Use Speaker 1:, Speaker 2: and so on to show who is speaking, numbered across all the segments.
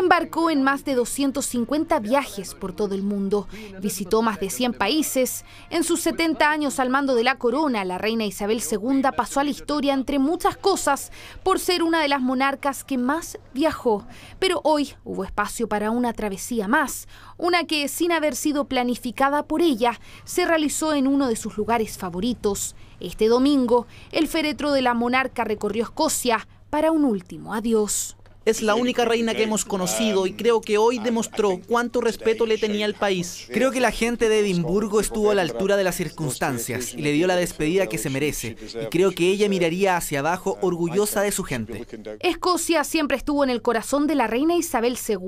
Speaker 1: embarcó en más de 250 viajes por todo el mundo, visitó más de 100 países. En sus 70 años al mando de la corona, la reina Isabel II pasó a la historia, entre muchas cosas, por ser una de las monarcas que más viajó. Pero hoy hubo espacio para una travesía más, una que, sin haber sido planificada por ella, se realizó en uno de sus lugares favoritos. Este domingo, el féretro de la monarca recorrió Escocia para un último adiós. Es la única reina que hemos conocido y creo que hoy demostró cuánto respeto le tenía el país. Creo que la gente de Edimburgo estuvo a la altura de las circunstancias y le dio la despedida que se merece. Y creo que ella miraría hacia abajo orgullosa de su gente. Escocia siempre estuvo en el corazón de la reina Isabel II.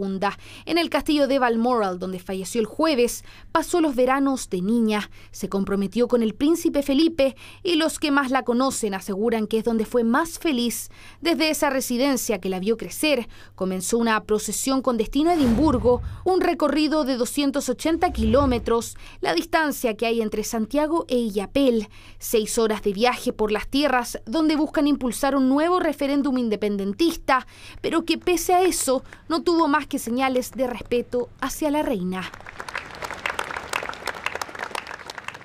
Speaker 1: En el castillo de Balmoral, donde falleció el jueves, pasó los veranos de niña. Se comprometió con el príncipe Felipe y los que más la conocen aseguran que es donde fue más feliz desde esa residencia que la vio crecer comenzó una procesión con destino a Edimburgo, un recorrido de 280 kilómetros, la distancia que hay entre Santiago e Illapel, seis horas de viaje por las tierras donde buscan impulsar un nuevo referéndum independentista, pero que pese a eso no tuvo más que señales de respeto hacia la reina.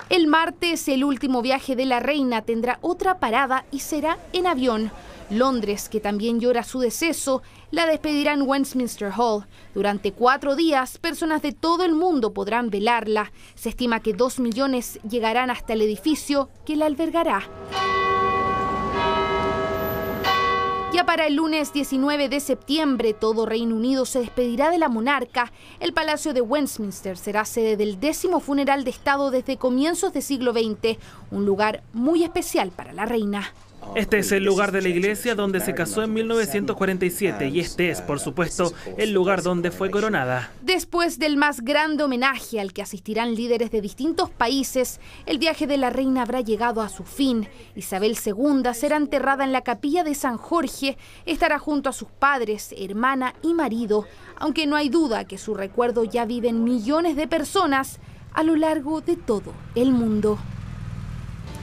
Speaker 1: El martes, el último viaje de la reina tendrá otra parada y será en avión. Londres, que también llora su deceso, la despedirá en Westminster Hall. Durante cuatro días, personas de todo el mundo podrán velarla. Se estima que dos millones llegarán hasta el edificio que la albergará. Ya para el lunes 19 de septiembre, todo Reino Unido se despedirá de la monarca. El Palacio de Westminster será sede del décimo funeral de Estado desde comienzos del siglo XX, un lugar muy especial para la reina. Este es el lugar de la iglesia donde se casó en 1947 y este es, por supuesto, el lugar donde fue coronada. Después del más grande homenaje al que asistirán líderes de distintos países, el viaje de la reina habrá llegado a su fin. Isabel II será enterrada en la capilla de San Jorge, estará junto a sus padres, hermana y marido, aunque no hay duda que su recuerdo ya viven millones de personas a lo largo de todo el mundo.